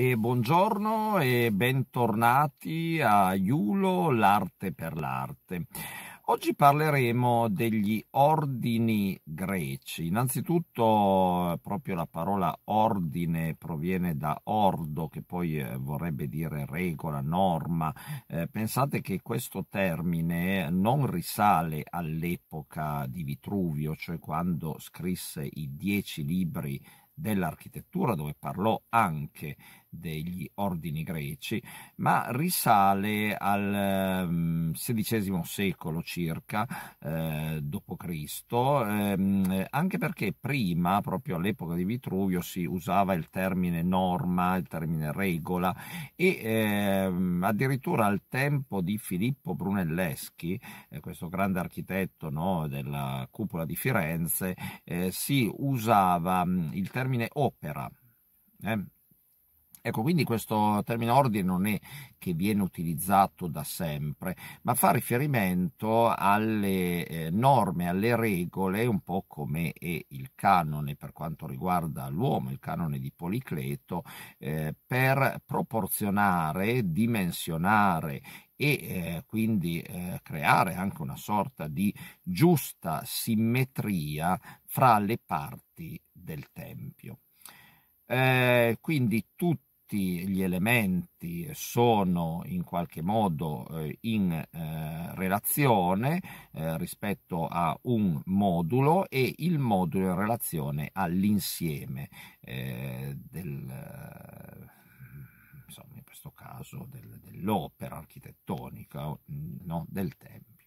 E buongiorno e bentornati a Iulo, l'arte per l'arte. Oggi parleremo degli ordini greci. Innanzitutto proprio la parola ordine proviene da ordo, che poi eh, vorrebbe dire regola, norma. Eh, pensate che questo termine non risale all'epoca di Vitruvio, cioè quando scrisse i dieci libri dell'architettura dove parlò anche degli ordini greci, ma risale al XVI ehm, secolo circa eh, d.C., eh, anche perché prima, proprio all'epoca di Vitruvio, si usava il termine norma, il termine regola e eh, addirittura al tempo di Filippo Brunelleschi, eh, questo grande architetto no, della cupola di Firenze, eh, si usava mm, il termine opera. Eh, Ecco, quindi questo termine ordine non è che viene utilizzato da sempre, ma fa riferimento alle eh, norme, alle regole, un po' come è il canone per quanto riguarda l'uomo, il canone di Policleto, eh, per proporzionare, dimensionare e eh, quindi eh, creare anche una sorta di giusta simmetria fra le parti del Tempio. Eh, quindi tutti tutti gli elementi sono in qualche modo eh, in eh, relazione eh, rispetto a un modulo e il modulo in relazione all'insieme del insomma in questo caso del, dell'opera architettonica no, del tempo.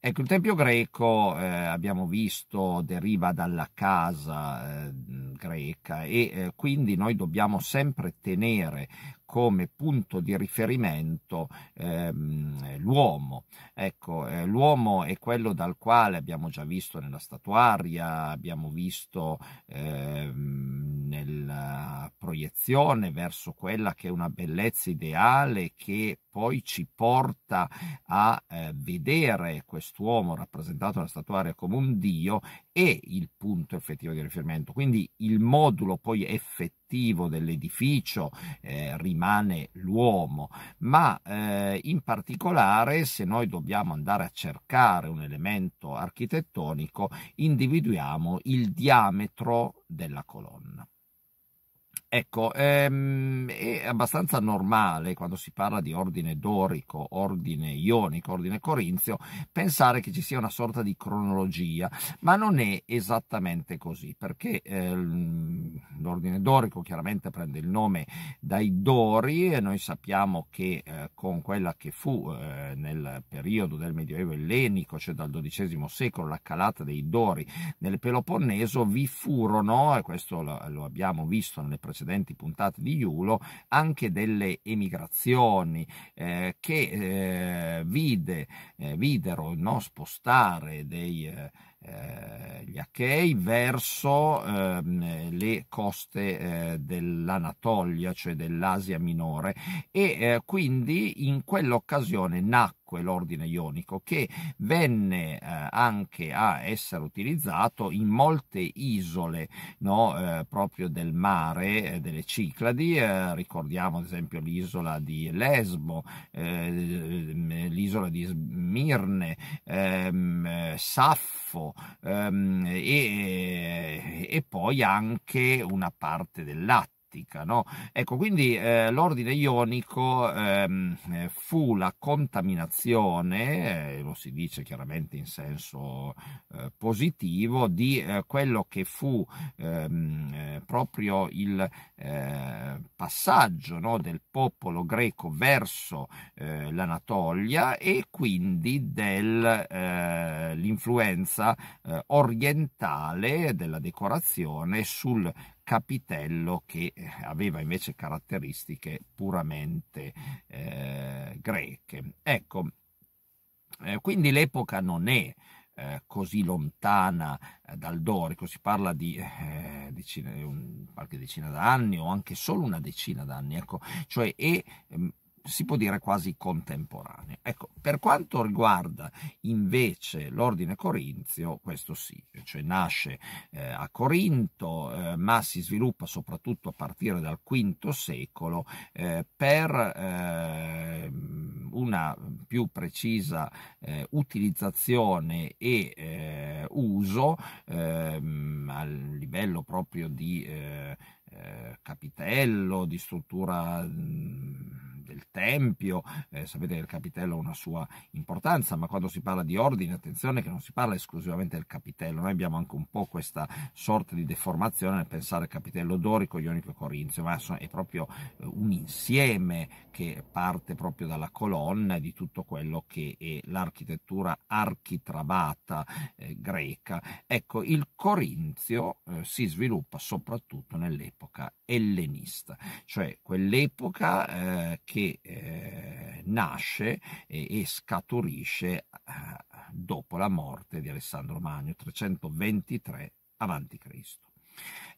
Ecco, il tempio greco, eh, abbiamo visto, deriva dalla casa eh, greca e eh, quindi noi dobbiamo sempre tenere come punto di riferimento ehm, l'uomo. Ecco, eh, l'uomo è quello dal quale abbiamo già visto nella statuaria, abbiamo visto ehm, nella proiezione verso quella che è una bellezza ideale che poi ci porta a eh, vedere quest'uomo rappresentato nella statuaria come un dio e il punto effettivo di riferimento. Quindi il modulo poi effettivo dell'edificio eh, rimane rimane l'uomo, ma eh, in particolare se noi dobbiamo andare a cercare un elemento architettonico individuiamo il diametro della colonna. Ecco, ehm, è abbastanza normale quando si parla di ordine dorico, ordine ionico, ordine corinzio, pensare che ci sia una sorta di cronologia, ma non è esattamente così, perché ehm, l'ordine dorico chiaramente prende il nome dai dori e noi sappiamo che eh, con quella che fu eh, nel periodo del Medioevo ellenico, cioè dal XII secolo, la calata dei dori nel Peloponneso, vi furono, e questo lo abbiamo visto nelle precedenti precedenti puntate di Iulo, anche delle emigrazioni eh, che eh, vide, eh, videro no, spostare dei, eh, gli Achei verso ehm, le coste eh, dell'Anatolia, cioè dell'Asia minore, e eh, quindi in quell'occasione nacque acque l'ordine ionico, che venne eh, anche a essere utilizzato in molte isole no, eh, proprio del mare, eh, delle Cicladi, eh, ricordiamo ad esempio l'isola di Lesbo, eh, ehm, l'isola di Smirne, ehm, Saffo ehm, e, e poi anche una parte del Lazio galattica. No? Ecco, quindi eh, l'ordine ionico ehm, eh, fu la contaminazione, eh, lo si dice chiaramente in senso eh, positivo, di eh, quello che fu ehm, eh, proprio il passaggio no, del popolo greco verso l'Anatolia e quindi dell'influenza orientale della decorazione sul capitello che eh, aveva invece caratteristiche puramente eh, greche. Ecco, eh, quindi l'epoca non è eh, così lontana eh, dal Dorico, si parla di decine, un, qualche decina d'anni o anche solo una decina d'anni, ecco, cioè è ehm, si può dire quasi contemporanea. Ecco, per quanto riguarda invece l'ordine corinzio, questo sì, cioè nasce eh, a Corinto, eh, ma si sviluppa soprattutto a partire dal V secolo eh, per eh, una più precisa eh, utilizzazione e eh, uso ehm, a livello proprio di capitello, di struttura mh, mm, il Tempio, eh, sapete che il capitello ha una sua importanza, ma quando si parla di ordine, attenzione che non si parla esclusivamente del capitello, noi abbiamo anche un po' questa sorta di deformazione nel pensare al capitello dorico, ionico e corinzio, ma è proprio eh, un insieme che parte proprio dalla colonna di tutto quello che è l'architettura architrabata eh, greca. Ecco, il corinzio eh, si sviluppa soprattutto nell'epoca ellenista, cioè quell'epoca eh, che eh, nasce e, e scaturisce eh, dopo la morte di Alessandro Magno 323 a.C.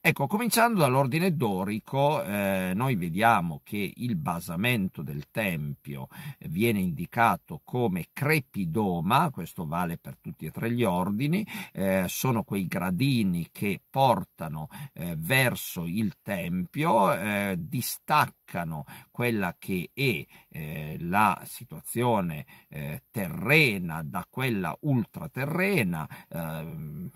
Ecco, cominciando dall'ordine dorico, eh, noi vediamo che il basamento del Tempio eh, viene indicato come crepidoma, questo vale per tutti e tre gli ordini, eh, sono quei gradini che portano eh, verso il Tempio, eh, distaccano quella che è eh, la situazione terrena da quella ultraterrena ehm,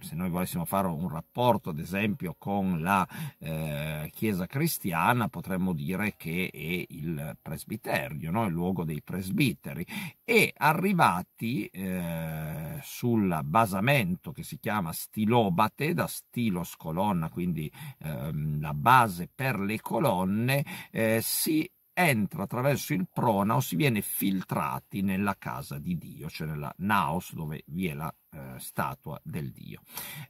se noi volessimo fare un rapporto, ad esempio, con la eh, Chiesa cristiana, potremmo dire che è il presbiterio, no? il luogo dei presbiteri. E arrivati eh, sul basamento che si chiama stilobate, da stilos colonna, quindi ehm, la base per le colonne, eh, si entra attraverso il pronaos, viene filtrati nella casa di Dio, cioè nella naos dove vi è la eh, statua del Dio.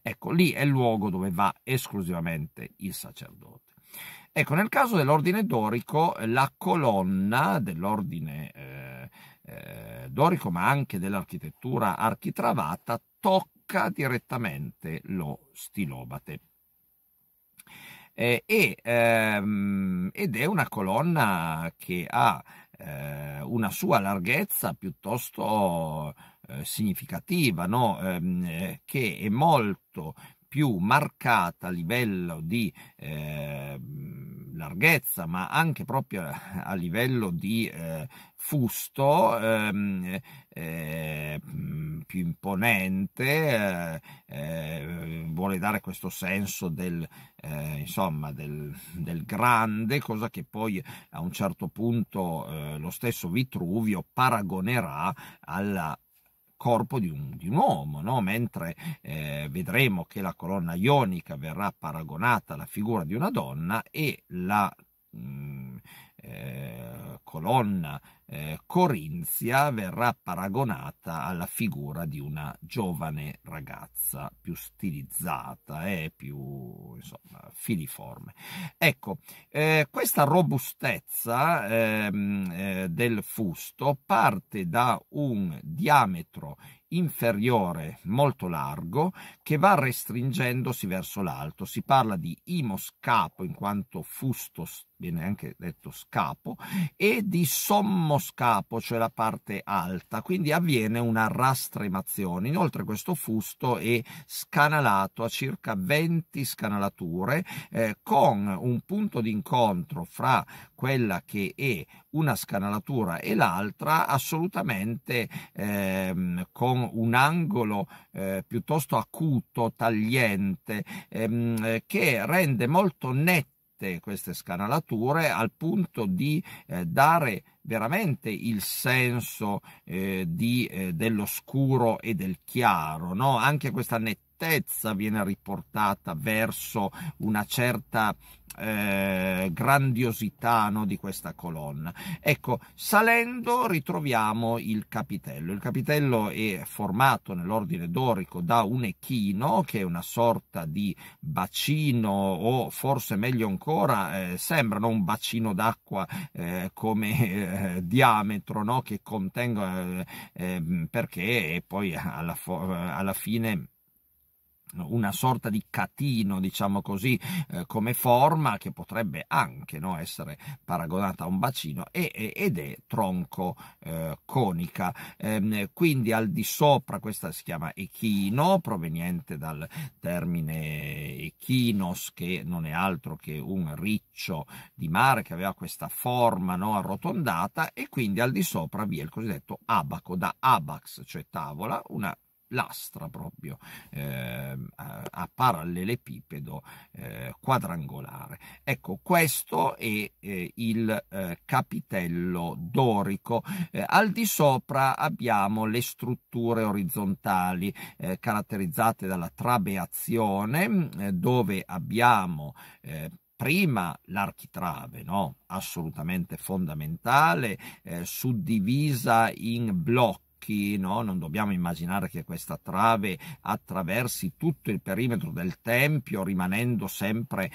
Ecco, lì è il luogo dove va esclusivamente il sacerdote. Ecco, nel caso dell'ordine dorico, la colonna dell'ordine eh, eh, dorico, ma anche dell'architettura architravata, tocca direttamente lo stilobate eh, e, ehm, ed è una colonna che ha eh, una sua larghezza piuttosto eh, significativa, no? Ehm, eh, che è molto più marcata a livello di eh, larghezza, ma anche proprio eh, a livello di eh, fusto ehm, eh, mm, più imponente, eh, eh, vuole dare questo senso del, eh, insomma, del, del, grande, cosa che poi a un certo punto lo stesso Vitruvio paragonerà alla corpo di un, di un uomo, no? mentre eh, vedremo che la colonna ionica verrà paragonata alla figura di una donna e la mh, mm, eh, colonna eh, Corinzia verrà paragonata alla figura di una giovane ragazza più stilizzata e eh, più insomma, filiforme. Ecco, eh, questa robustezza ehm, eh, del fusto parte da un diametro inferiore molto largo che va restringendosi verso l'alto. Si parla di imoscapo in quanto fusto viene anche detto scapo, e di sommo scapo, cioè la parte alta, quindi avviene una rastremazione. Inoltre questo fusto è scanalato a circa 20 scanalature eh, con un punto di incontro fra quella che è una scanalatura e l'altra assolutamente ehm, con un angolo eh, piuttosto acuto, tagliente, ehm, eh, che rende molto netto queste, queste scanalature al punto di eh, dare veramente il senso eh, di, eh, dell'oscuro e del chiaro, no? anche questa nettezza certezza viene riportata verso una certa eh, grandiosità no, di questa colonna. Ecco, salendo ritroviamo il capitello. Il capitello è formato nell'ordine dorico da un echino, che è una sorta di bacino, o forse meglio ancora, eh, sembrano un bacino d'acqua eh, come eh, diametro, no, che contenga, eh, ehm, perché poi alla, alla fine una sorta di catino, diciamo così, eh, come forma che potrebbe anche no, essere paragonata a un bacino e, e, ed è tronco eh, conica. Ehm, quindi al di sopra questa si chiama echino, proveniente dal termine echinos, che non è altro che un riccio di mare che aveva questa forma no, arrotondata e quindi al di sopra vi è il cosiddetto abaco, da abax, cioè tavola, una lastra proprio eh, a, a parallelepipedo eh, quadrangolare. Ecco, questo è eh, il eh, capitello dorico. Eh, al di sopra abbiamo le strutture orizzontali eh, caratterizzate dalla trabeazione, mm, dove abbiamo prima l'architrave, no? assolutamente fondamentale, suddivisa in blocchi occhi, no? non dobbiamo immaginare che questa trave attraversi tutto il perimetro del Tempio rimanendo sempre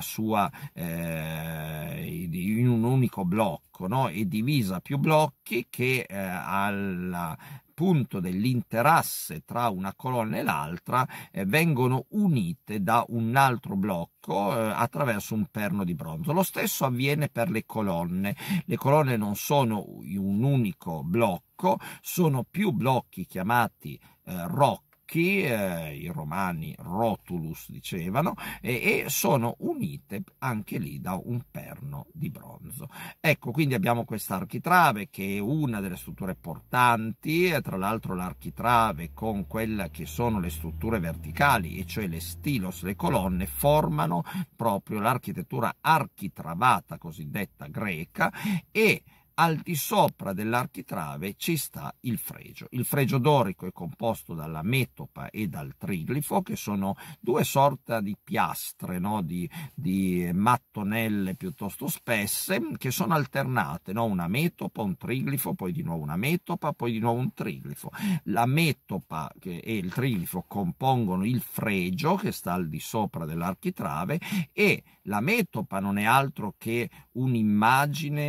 sua, eh, in un unico blocco, no? è divisa più blocchi che eh, alla appunto dell'interasse tra una colonna e l'altra eh, vengono unite da un altro blocco eh, attraverso un perno di bronzo. Lo stesso avviene per le colonne. Le colonne non sono un unico blocco, sono più blocchi chiamati eh, rock che eh, i romani Rotulus dicevano e, e, sono unite anche lì da un perno di bronzo. Ecco, quindi abbiamo questa architrave che è una delle strutture portanti, tra l'altro l'architrave con quelle che sono le strutture verticali, e cioè le stilos, le colonne, formano proprio l'architettura architravata cosiddetta greca e al di sopra dell'architrave ci sta il fregio. Il fregio dorico è composto dalla metopa e dal triglifo, che sono due sorta di piastre, no? di, di, mattonelle piuttosto spesse, che sono alternate, no? una metopa, un triglifo, poi di nuovo una metopa, poi di nuovo un triglifo. La metopa e il triglifo compongono il fregio, che sta al di sopra dell'architrave, e la metopa non è altro che un'immagine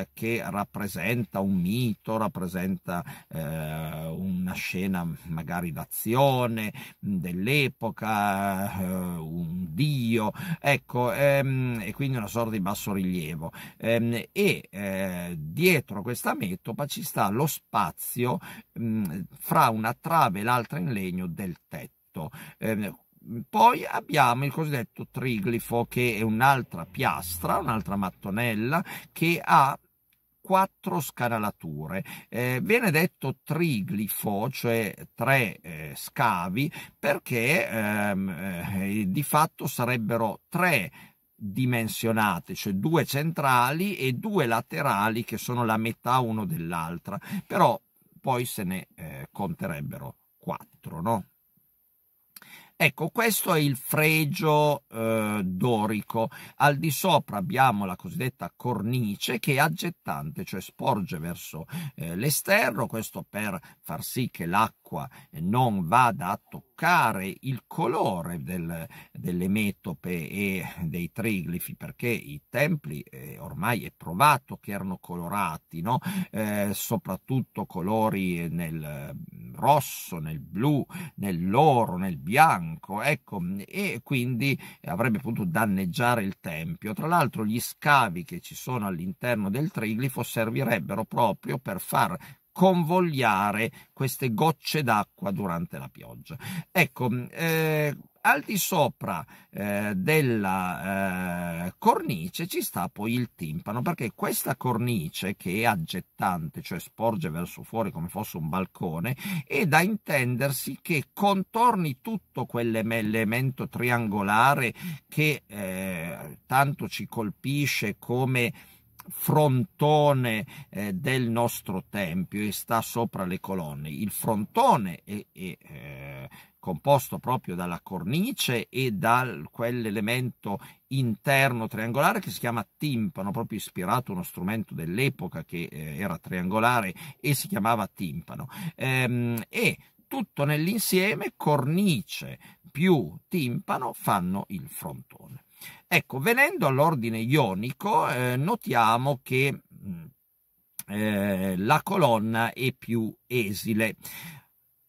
eh, che rappresenta un mito, rappresenta eh, una scena magari d'azione dell'epoca, eh, un dio, ecco, ehm, e quindi una sorta di basso rilievo. Ehm, e eh, dietro questa metopa ci sta lo spazio mh, fra una trave e l'altra in legno del tetto. Ehm, poi abbiamo il cosiddetto triglifo che è un'altra piastra, un'altra mattonella che ha quattro scanalature. Eh, viene detto triglifo, cioè tre eh, scavi, perché ehm, eh, eh, di fatto sarebbero tre dimensionate, cioè due centrali e due laterali che sono la metà uno dell'altra, però poi se ne eh, conterebbero quattro, no? Ecco, questo è il fregio eh, dorico. Al di sopra abbiamo la cosiddetta cornice che è aggettante, cioè sporge verso eh, l'esterno, questo per far sì che l'acqua eh, non vada a toccare il colore del, delle metope e dei triglifi, perché i templi eh, ormai è provato che erano colorati, no? Eh, soprattutto colori nel mm, rosso, nel blu, nell'oro, nel bianco bianco, ecco, e quindi avrebbe potuto danneggiare il tempio. Tra l'altro gli scavi che ci sono all'interno del triglifo servirebbero proprio per far convogliare queste gocce d'acqua durante la pioggia. Ecco, eh, al di sopra eh, della eh, cornice ci sta poi il timpano, perché questa cornice che è aggettante, cioè sporge verso fuori come fosse un balcone, è da intendersi che contorni tutto quell'elemento triangolare che eh, tanto ci colpisce come frontone eh, del nostro tempio e sta sopra le colonne. Il frontone è, è eh, composto proprio dalla cornice e da quell'elemento interno triangolare che si chiama timpano, proprio ispirato a uno strumento dell'epoca che eh, era triangolare e si chiamava timpano. Ehm, e tutto nell'insieme, cornice più timpano, fanno il frontone. Ecco, venendo all'ordine ionico, eh, notiamo che mm, eh, la colonna è più esile.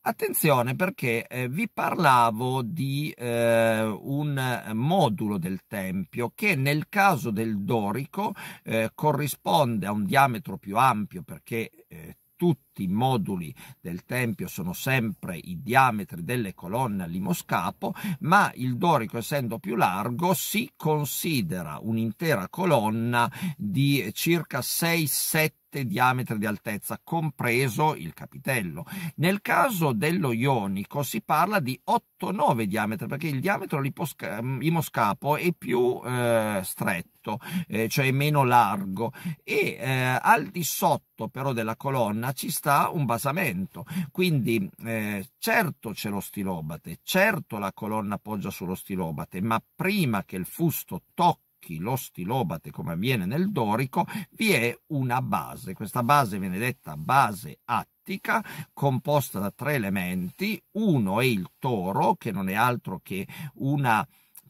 Attenzione perché eh, vi parlavo di eh, un modulo del tempio che nel caso del dorico eh, corrisponde a un diametro più ampio perché eh, tutti i moduli del tempio sono sempre i diametri delle colonne a limoscapo, ma il dorico essendo più largo si considera un'intera colonna di circa 6-7 7 diametri di altezza, compreso il capitello. Nel caso dello ionico si parla di 8-9 diametri, perché il diametro mm, imoscapo è più eh, stretto, eh, cioè meno largo, e eh, al di sotto però della colonna ci sta un basamento. Quindi eh, certo c'è lo stilobate, certo la colonna poggia sullo stilobate, ma prima che il fusto tocchi attacchi lo stilobate come avviene nel dorico, vi è una base. Questa base viene detta base attica, composta da tre elementi. Uno è il toro, che non è altro che una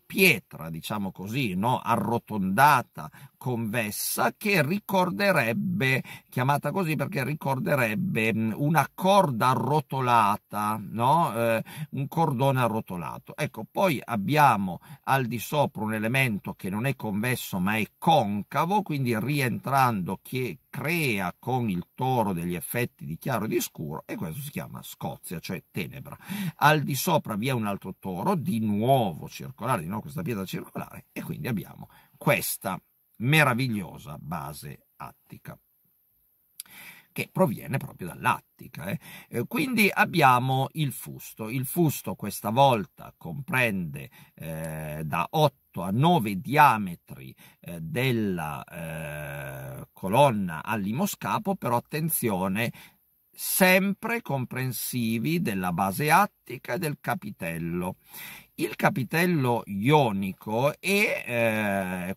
pietra, diciamo così, no? arrotondata convessa che ricorderebbe, chiamata così perché ricorderebbe mm, una corda arrotolata, no? eh, un cordone arrotolato. Ecco, poi abbiamo al di sopra un elemento che non è convesso ma è concavo, quindi rientrando che crea con il toro degli effetti di chiaro e di scuro e questo si chiama Scozia, cioè tenebra. Al di sopra vi è un altro toro, di nuovo circolare, di nuovo questa pietra circolare e quindi abbiamo questa meravigliosa base attica che proviene proprio dall'Attica. Eh. eh? quindi abbiamo il fusto. Il fusto questa volta comprende eh, da 8 a 9 diametri eh, della eh, colonna al limoscapo, però attenzione, sempre comprensivi della base attica e del capitello. Il capitello ionico è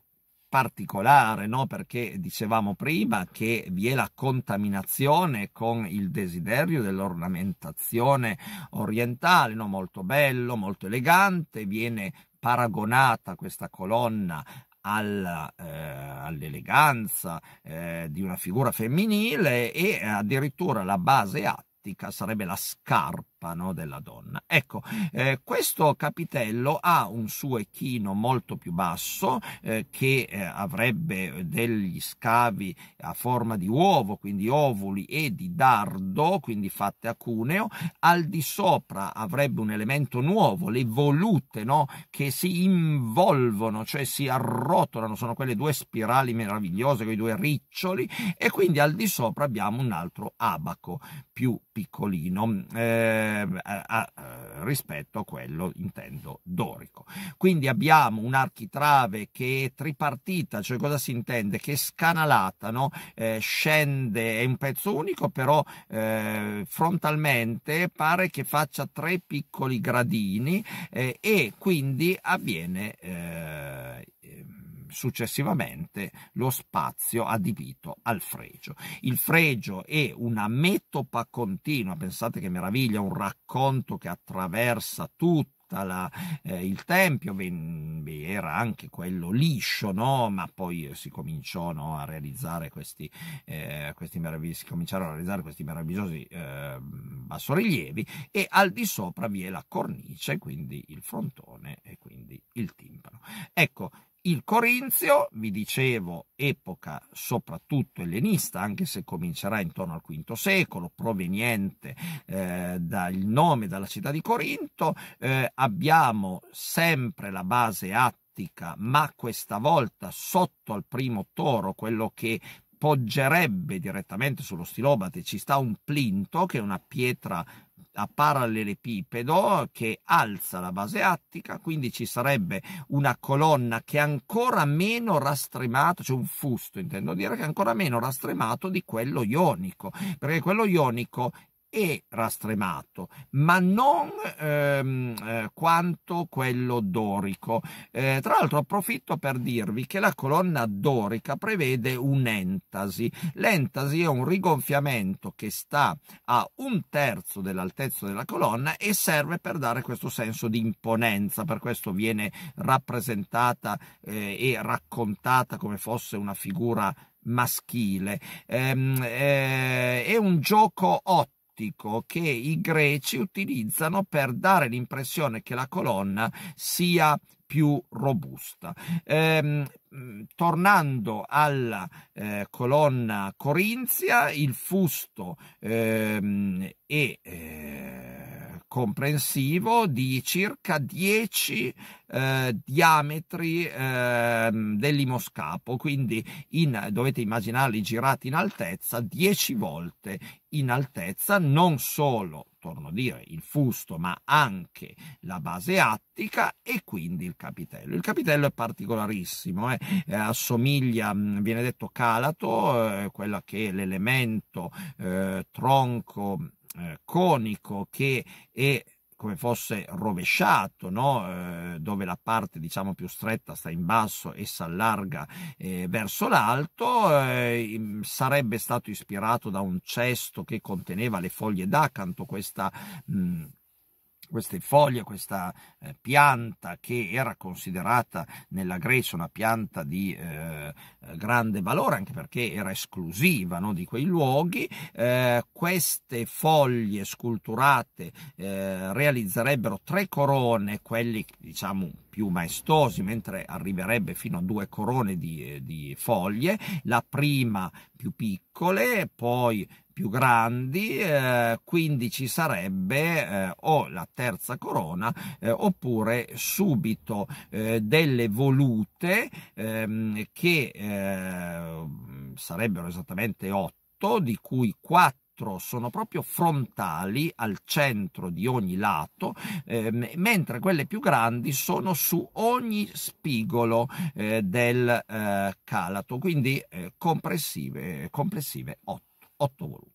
particolare, no? perché dicevamo prima che vi è la contaminazione con il desiderio dell'ornamentazione orientale, no? molto bello, molto elegante, viene paragonata questa colonna alla, eh, all'eleganza eh, di una figura femminile e addirittura la base attica sarebbe la scarpa cappa no, della donna. Ecco, eh, questo capitello ha un suo echino molto più basso eh, che eh, avrebbe degli scavi a forma di uovo, quindi ovuli e di dardo, quindi fatte a cuneo, al di sopra avrebbe un elemento nuovo, le volute no, che si involvono, cioè si arrotolano, sono quelle due spirali meravigliose con i due riccioli e quindi al di sopra abbiamo un altro abaco più piccolino. Eh, eh, a, a, eh, rispetto a quello intendo dorico. Quindi abbiamo un'architrave che è tripartita, cioè cosa si intende? Che è scanalata, no? eh, scende, è un pezzo unico, però eh, frontalmente pare che faccia tre piccoli gradini eh, e quindi avviene eh, successivamente lo spazio adibito al fregio. Il fregio è una metopa continua, pensate che meraviglia, un racconto che attraversa tutto la, eh, il tempio, era anche quello liscio, no? ma poi eh, si cominciò no, a realizzare questi, eh, questi meravigliosi, cominciarono a realizzare questi meravigliosi eh, bassorilievi e al di sopra vi è la cornice, quindi il frontone e quindi il timpano. Ecco, il Corinzio, vi dicevo, epoca soprattutto ellenista, anche se comincerà intorno al V secolo, proveniente eh, dal nome della città di Corinto, eh, abbiamo sempre la base attica, ma questa volta sotto al primo toro, quello che poggerebbe direttamente sullo stilobate, ci sta un plinto, che è una pietra a parallelepipedo che alza la base attica, quindi ci sarebbe una colonna che è ancora meno rastremata, cioè un fusto intendo dire, che è ancora meno rastremato di quello ionico, perché quello ionico e rastremato, ma non ehm, eh, quanto quello dorico. Eh, tra l'altro approfitto per dirvi che la colonna dorica prevede un'entasi. L'entasi è un rigonfiamento che sta a un terzo dell'altezza della colonna e serve per dare questo senso di imponenza, per questo viene rappresentata eh, e raccontata come fosse una figura maschile. Ehm, eh, è un gioco ottimo ellittico che i greci utilizzano per dare l'impressione che la colonna sia più robusta. Ehm, mm, tornando alla eh, colonna corinzia, il fusto ehm, è eh, comprensivo di circa 10 eh, diametri eh, del quindi in, dovete immaginarli girati in altezza 10 volte in altezza, non solo, torno a dire, il fusto, ma anche la base attica e quindi il capitello. Il capitello è particolarissimo, eh? eh assomiglia, mm, viene detto calato, eh, quella che è l'elemento eh, tronco eh, conico che è come fosse rovesciato, no? eh, dove la parte diciamo più stretta sta in basso e si allarga eh, verso l'alto, eh, sarebbe stato ispirato da un cesto che conteneva le foglie d'acanto, questa mh, mm, queste foglie, questa eh, pianta che era considerata nella Grecia una pianta di eh, eh, grande valore, anche perché era esclusiva no, di quei luoghi, eh, queste foglie sculturate eh, realizzerebbero tre corone, quelli diciamo più maestosi, mentre arriverebbe fino a due corone di, eh, di foglie, la prima più piccola, poi più grandi, eh, quindi ci sarebbe eh, o la terza corona eh, oppure subito eh, delle volute ehm, che eh, sarebbero esattamente otto, di cui quattro sono proprio frontali al centro di ogni lato, ehm, mentre quelle più grandi sono su ogni spigolo eh, del eh, calato, quindi eh, complessive, complessive 8. 8 volumi.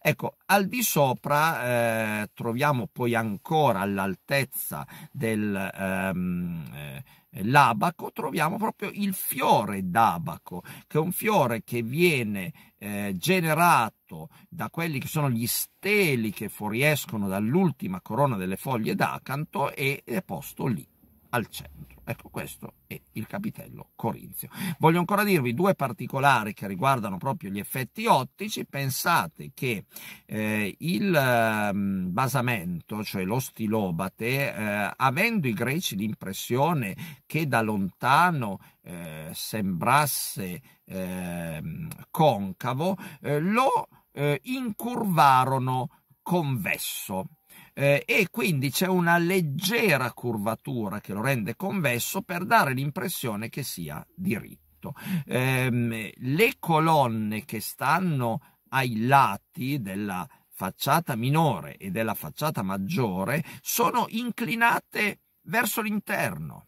Ecco, al di sopra eh, troviamo poi ancora all'altezza del... Ehm, eh, l'abaco troviamo proprio il fiore d'abaco, che è un fiore che viene eh, generato da quelli che sono gli steli che fuoriescono dall'ultima corona delle foglie d'acanto e è posto lì al centro. Ecco, questo è il capitello corinzio. Voglio ancora dirvi due particolari che riguardano proprio gli effetti ottici. Pensate che eh, il ehm, basamento, cioè lo stilobate, eh, avendo i greci l'impressione che da lontano eh, sembrasse ehm, concavo, eh, lo eh, incurvarono convesso eh, e quindi c'è una leggera curvatura che lo rende convesso per dare l'impressione che sia diritto. Eh, le colonne che stanno ai lati della facciata minore e della facciata maggiore sono inclinate verso l'interno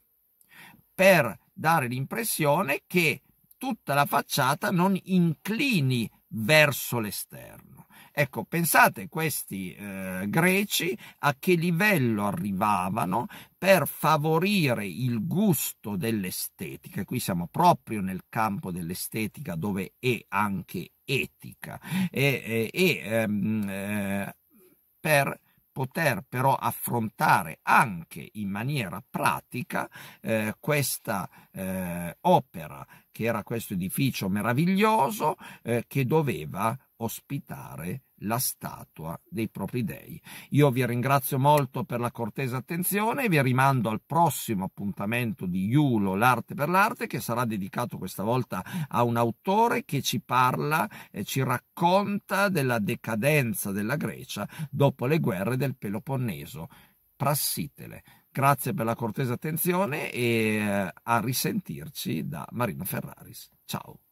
per dare l'impressione che tutta la facciata non inclini verso l'esterno. Ecco, pensate questi eh, greci a che livello arrivavano per favorire il gusto dell'estetica. Qui siamo proprio nel campo dell'estetica dove è anche etica e, e, e ehm, eh, per poter però affrontare anche in maniera pratica eh, questa eh, opera che era questo edificio meraviglioso eh, che doveva ospitare la statua dei propri dei. Io vi ringrazio molto per la cortesa attenzione e vi rimando al prossimo appuntamento di Iulo, l'arte per l'arte, che sarà dedicato questa volta a un autore che ci parla e ci racconta della decadenza della Grecia dopo le guerre del Peloponneso. Prassitele. Grazie per la cortesa attenzione e eh, a risentirci da Marino Ferraris. Ciao.